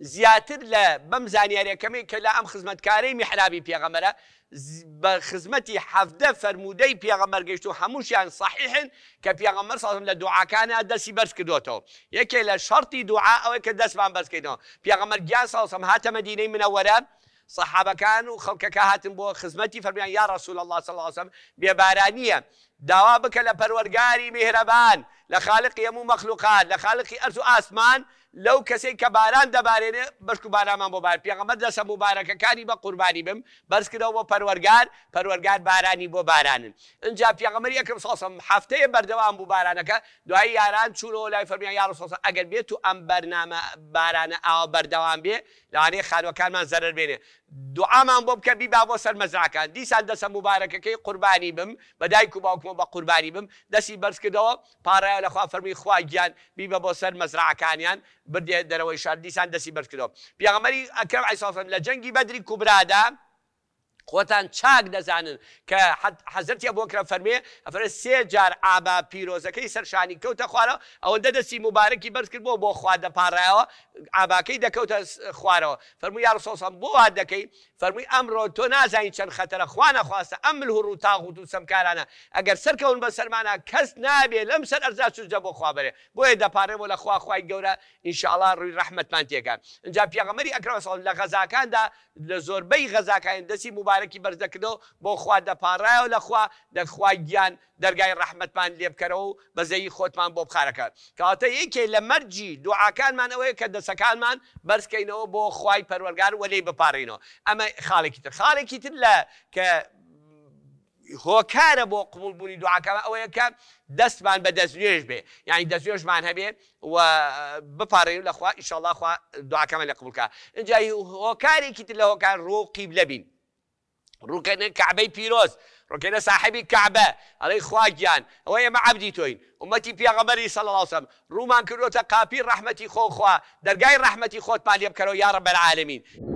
زیاتر لە بەم زانیاریەکەمی کە لە ئەم خزمەتکارەی میحرابی پێغەمەرە بە خزمەتی هەفتە الله پێغەمەرگەشت و هەمووشیان صحیحن کە پێغەمەر ساڵم لە دوعاکانە دەستی بەرزکردوێتەوە یەکێ لە شەرتی دوعا ئەوەی کە دەستمان بەرزکەینەوە پێغەمەر گیان ساڵسم هاتەمە دینەی منەوەرە صحابەکان و خەڵکەکە هاتن بۆ خزمەتی فەرمیان یا ڕسول الله وسلم بێبارانیە داوا بکە لە پەروەرگاری مهرەبان لە خاالقی هەموو مەخلوقات لە خاالقی ئەرز و ئاسمان لەو کەسێک کە باران دەبارێنێ بەشک و بارامان بۆ بار پێغەمە دەسە بۆ بارەکەکانی بە قوربانی بم بەرزکردەوە بۆ پەروەرگار پەروەرگار بارانی بۆ بارانن اینجا پێغەمەری یەکم ساسم هەفتەیە بەردەوام بوو بارانەکە دوایی یاران چونەوە لای فەرمیان یار ساسە ئەگەر بێت و ئەم بەرنامە بارانە ئاوا بەردەوام بێ لاانەی خانوەکانمان زەرر بێنێ دوعامان بۆ بکە بیبا بۆ سەر مەزراکان دیسان دەسە مبارەکەەکەی قوربانی بم بەدایک و باوکمە بە قوربانی بم دەسی بەرزکردەوە پارە لایە لەخوا فەرمی خواگیان بیبە بۆ سەر مەزرعەکانیان بردێ دەرەوەی شار دیسان دەسی بەرکردەوە پیاغەمەری ئەکرم عیساسن لە جەنگی بەدری کوبرادا خۆتان چاک دەزانن کە حەزەتی ئەبووکرە فەرمێ ئەفرە سێ جار ئابا پیرۆزەکەی سەرشانی کەوتە خوارەوە ئەوەندە او مبارەکی بەرز کرد بۆ بۆ خوادەپارڕایەوە ئاباکەی دەکەوتە خوارەوە فەرمو یار سۆسم بۆ وا دەکەی فەرمووی ئەمڕۆ تۆ نازانین چەند خەتەرە خوانەخواستە ئەمل هور و تاغوت و سمکارانە ئەگەر سەرکەون بە سەرمانە کەس نابێ لەم سەر ئەرزا چجە بۆ خوابێ بۆیە دەپارێ بۆ لە خواخوای گەورە ئینشاءڵا ڕووی ڕحمەتمان تێکان اینجا پیاغەمەری ئەکرەوە ساڵ لە غەزاکاندا لە زۆربەی غەزاکان دەستی مبارە مبارەکی بەرزەکردەوە رحمت خوا دەپارڕایەوە لەخوا دەخوای گیان دەرگای ڕحمەتمان لێبکەرەوە و بەزەی خۆتمان بۆ بخارەکە کاتە یەکێ لە مەرجی دوعاکانمان ئەوەیە کە دەسەکانمان بەرزکەینەوە بۆ خوای پەروەرگار ولی بپارڕینەوە ئەمە خاڵێکی تر الله تر لە کە هۆکارە بۆ قوڵبوونی دوعاکەمە ئەوەیە کە دەستمان بە دەستێژ بێ یعنی من هبه و بپارڕین لەخوا ئیشەڵاخوا دوعاکەمە لە قوڵکە اینجا هۆکارێکی تر لە هۆکار رو قیب لەبین ركن الكعبة بيروز ركن صاحب الكعبة علي خواجان ويا ما عبدي توين أمتي في غمري صلى الله عليه وسلم رومان كروتا قابير رحمتي خو خوا درجاي رحمتي خوت مالي بكرو يا رب العالمين